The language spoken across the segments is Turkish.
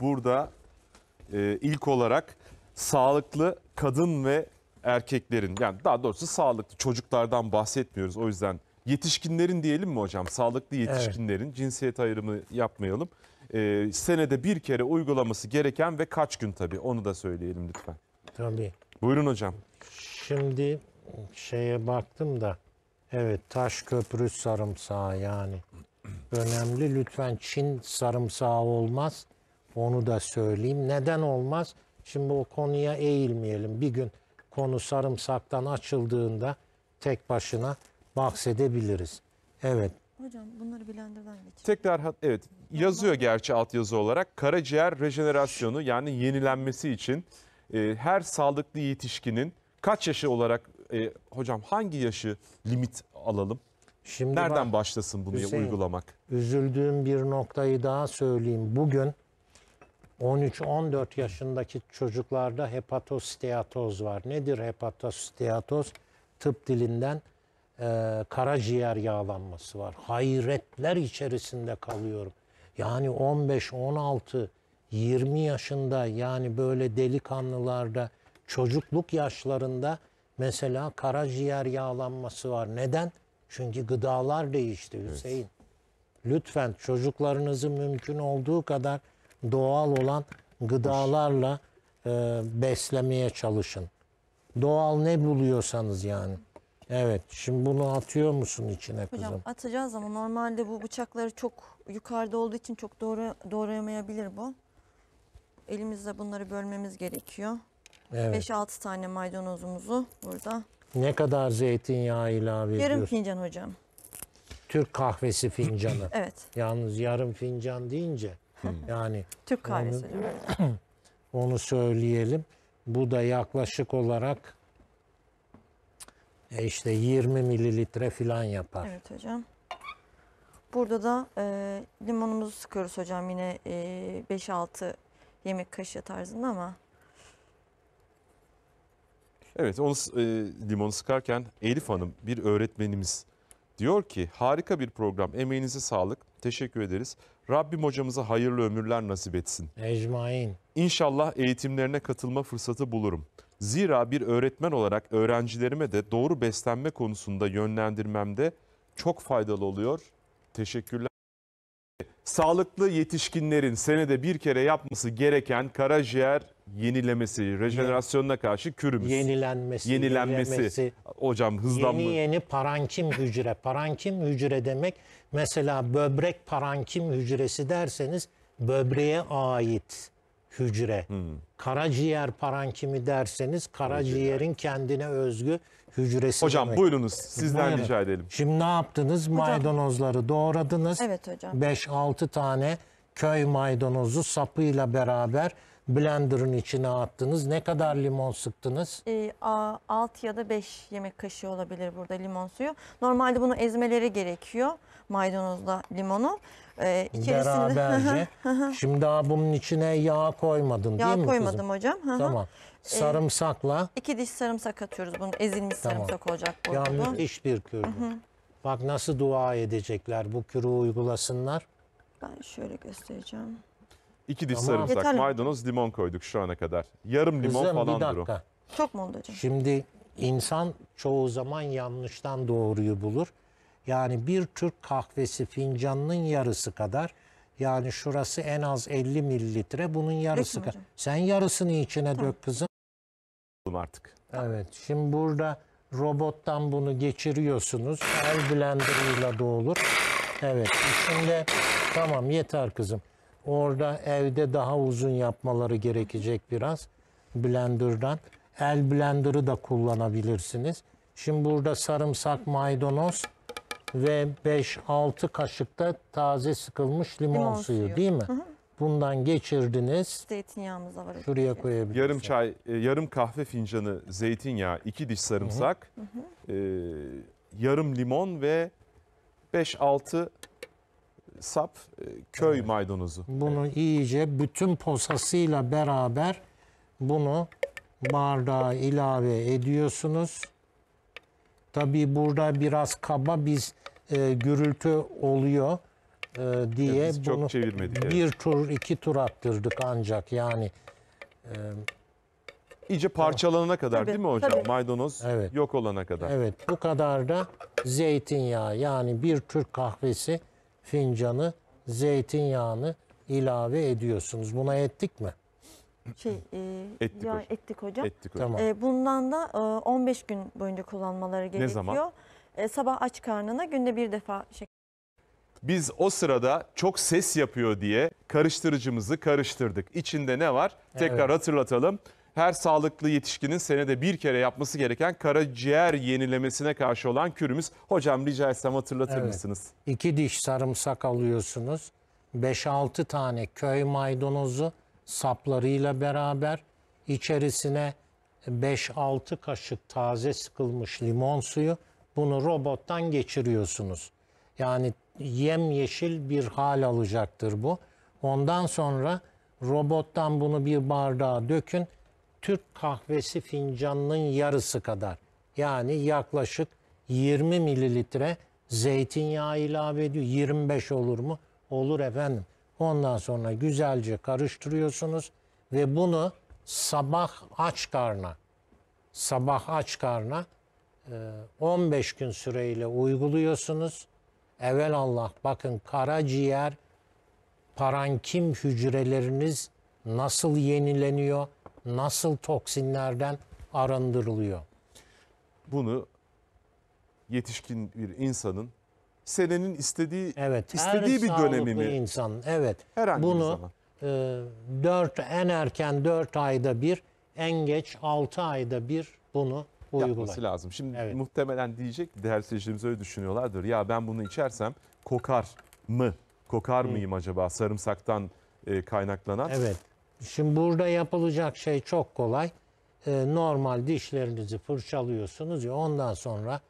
burada e, ilk olarak sağlıklı kadın ve erkeklerin yani daha doğrusu sağlıklı çocuklardan bahsetmiyoruz. O yüzden yetişkinlerin diyelim mi hocam? Sağlıklı yetişkinlerin evet. cinsiyet ayrımı yapmayalım. E, senede bir kere uygulaması gereken ve kaç gün tabi onu da söyleyelim lütfen. Tabii. Buyurun hocam. Şimdi şeye baktım da evet taş köprü sarımsağı yani önemli. Lütfen Çin sarımsağı olmaz. Onu da söyleyeyim. Neden olmaz? Şimdi o konuya eğilmeyelim. Bir gün konu sarımsaktan açıldığında tek başına bahsedebiliriz. Evet. Hocam bunları blenderdan geçelim. Tekrar evet yazıyor gerçi altyazı olarak karaciğer rejenerasyonu yani yenilenmesi için e, her sağlıklı yetişkinin kaç yaşı olarak e, hocam hangi yaşı limit alalım? Şimdi Nereden bak, başlasın bunu Hüseyin, uygulamak? Üzüldüğüm bir noktayı daha söyleyeyim. Bugün 13-14 yaşındaki çocuklarda hepatosteatoz var. Nedir hepatosteatoz? Tıp dilinden e, karaciğer yağlanması var. Hayretler içerisinde kalıyorum. Yani 15, 16, 20 yaşında yani böyle delikanlılarda çocukluk yaşlarında mesela karaciğer yağlanması var. Neden? Çünkü gıdalar değişti Hüseyin. Evet. Lütfen çocuklarınızı mümkün olduğu kadar doğal olan gıdalarla e, beslemeye çalışın. Doğal ne buluyorsanız yani. Evet. Şimdi bunu atıyor musun içine kızım? Hocam atacağız ama normalde bu bıçakları çok yukarıda olduğu için çok doğru doğrayamayabilir bu. Elimizle bunları bölmemiz gerekiyor. Evet. 5-6 tane maydanozumuzu burada. Ne kadar zeytinyağı ilave ediyorsun? Yarım fincan hocam. Türk kahvesi fincanı. evet. Yalnız yarım fincan deyince yani Türk kahvesi. onu, onu söyleyelim. Bu da yaklaşık olarak e işte 20 mililitre falan yapar. Evet hocam. Burada da e, limonumuzu sıkıyoruz hocam yine e, 5-6 yemek kaşığı tarzında ama. Evet onu e, limonu sıkarken Elif Hanım bir öğretmenimiz diyor ki harika bir program emeğinize sağlık teşekkür ederiz. Rabbim hocamıza hayırlı ömürler nasip etsin. Ecmain. İnşallah eğitimlerine katılma fırsatı bulurum. Zira bir öğretmen olarak öğrencilerime de doğru beslenme konusunda yönlendirmemde çok faydalı oluyor. Teşekkürler. Sağlıklı yetişkinlerin senede bir kere yapması gereken karaciğer yenilemesi, rejenerasyonuna karşı kürümüz. Yenilenmesi, yenilenmesi. Hocam hızlanma. Yeni yeni parankim hücre. parankim hücre demek mesela böbrek parankim hücresi derseniz böbreğe ait hücre. Hmm. Karaciğer parankimi derseniz karaciğerin kendine özgü hücresi. Hocam demek. buyurunuz sizden Buyurun. rica edelim. Şimdi ne yaptınız? Hocam. Maydanozları doğradınız. Evet hocam. 5-6 tane köy maydanozu sapıyla beraber blenderın içine attınız? Ne kadar limon sıktınız? E, ee, 6 ya da 5 yemek kaşığı olabilir burada limon suyu. Normalde bunu ezmeleri gerekiyor maydanozla limonu. E, Beraberce. Şimdi daha bunun içine yağ koymadın yağ değil mi koymadım kızım? hocam. tamam. Ee, Sarımsakla. E, iki diş sarımsak atıyoruz. Bunun ezilmiş tamam. sarımsak olacak burada. Yalnız iş bir kür. Bak nasıl dua edecekler bu kürü uygulasınlar. Ben şöyle göstereceğim. İki diş Tamam. sarımsak, Yeter maydanoz, limon koyduk şu ana kadar. Yarım limon Kızım bir falandır Çok mu olacak? Şimdi insan çoğu zaman yanlıştan doğruyu bulur. Yani bir Türk kahvesi fincanının yarısı kadar yani şurası en az 50 mililitre bunun yarısı kadar. Sen yarısını içine dök kızım. Oğlum artık. Evet şimdi burada robottan bunu geçiriyorsunuz. El blenderıyla da Evet Şimdi tamam yeter kızım. Orada evde daha uzun yapmaları gerekecek biraz blenderdan. El blenderı da kullanabilirsiniz. Şimdi burada sarımsak, maydanoz ve 5-6 kaşıkta taze sıkılmış limon, limon suyu, suyu değil mi? Hı hı. Bundan geçirdiniz. Zeytinyağımız da var. Şuraya koyabilirsiniz. Yarım çay, e, yarım kahve fincanı zeytinyağı, 2 diş sarımsak, hı hı. E, yarım limon ve 5-6 sap e, köy evet. maydanozu. Bunu evet. iyice bütün posasıyla beraber bunu bardağa ilave ediyorsunuz. Tabii burada biraz kaba biz e, gürültü oluyor e, diye biz bunu çok çevirmedik, bir evet. tur iki tur attırdık ancak yani. E, İyice parçalanana kadar tabii, değil mi hocam? Tabii. Maydanoz evet. yok olana kadar. Evet bu kadar da zeytinyağı yani bir Türk kahvesi fincanı zeytinyağını ilave ediyorsunuz. Buna ettik mi? Şey, e, Ettik yani hocam. ettik hocam. Ettik hocam. Tamam. E, bundan da e, 15 gün boyunca kullanmaları gerekiyor. Ne zaman? E, sabah aç karnına günde bir defa şeker. Biz o sırada çok ses yapıyor diye karıştırıcımızı karıştırdık. İçinde ne var? Tekrar Evet. hatırlatalım her sağlıklı yetişkinin senede bir kere yapması gereken karaciğer yenilemesine karşı olan kürümüz. Hocam rica etsem hatırlatır evet. mısınız? İki diş sarımsak alıyorsunuz. 5-6 tane köy maydanozu saplarıyla beraber içerisine 5-6 kaşık taze sıkılmış limon suyu bunu robottan geçiriyorsunuz. Yani yem yeşil bir hal alacaktır bu. Ondan sonra robottan bunu bir bardağa dökün. Türk kahvesi fincanının yarısı kadar. Yani yaklaşık 20 mililitre zeytinyağı ilave ediyor. 25 olur mu? Olur efendim. Ondan sonra güzelce karıştırıyorsunuz ve bunu sabah aç karna, sabah aç karna 15 e, gün süreyle uyguluyorsunuz. Evvel Allah bakın karaciğer, parankim hücreleriniz nasıl yenileniyor? nasıl toksinlerden arındırılıyor? Bunu yetişkin bir insanın senenin istediği evet, istediği bir dönemi mi? insan evet. Herhangi Bunu, bir zaman. E, 4 en erken 4 ayda bir, en geç 6 ayda bir bunu uygulayın. lazım. Şimdi evet. muhtemelen diyecek ki değerli seyircilerimiz öyle düşünüyorlardır. Ya ben bunu içersem kokar mı? Kokar Hı. mıyım acaba sarımsaktan e, kaynaklanan? Evet. Şimdi burada yapılacak şey çok kolay. Ee, normal dişlerinizi fırçalıyorsunuz ya ondan sonra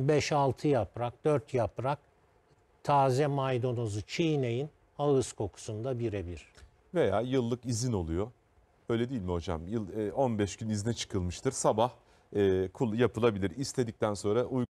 5-6 yaprak, 4 yaprak taze maydanozu çiğneyin. Ağız kokusunda birebir. Veya yıllık izin oluyor. Öyle değil mi hocam? Yıl, 15 e, gün izne çıkılmıştır. Sabah e, kul yapılabilir. İstedikten sonra uygun.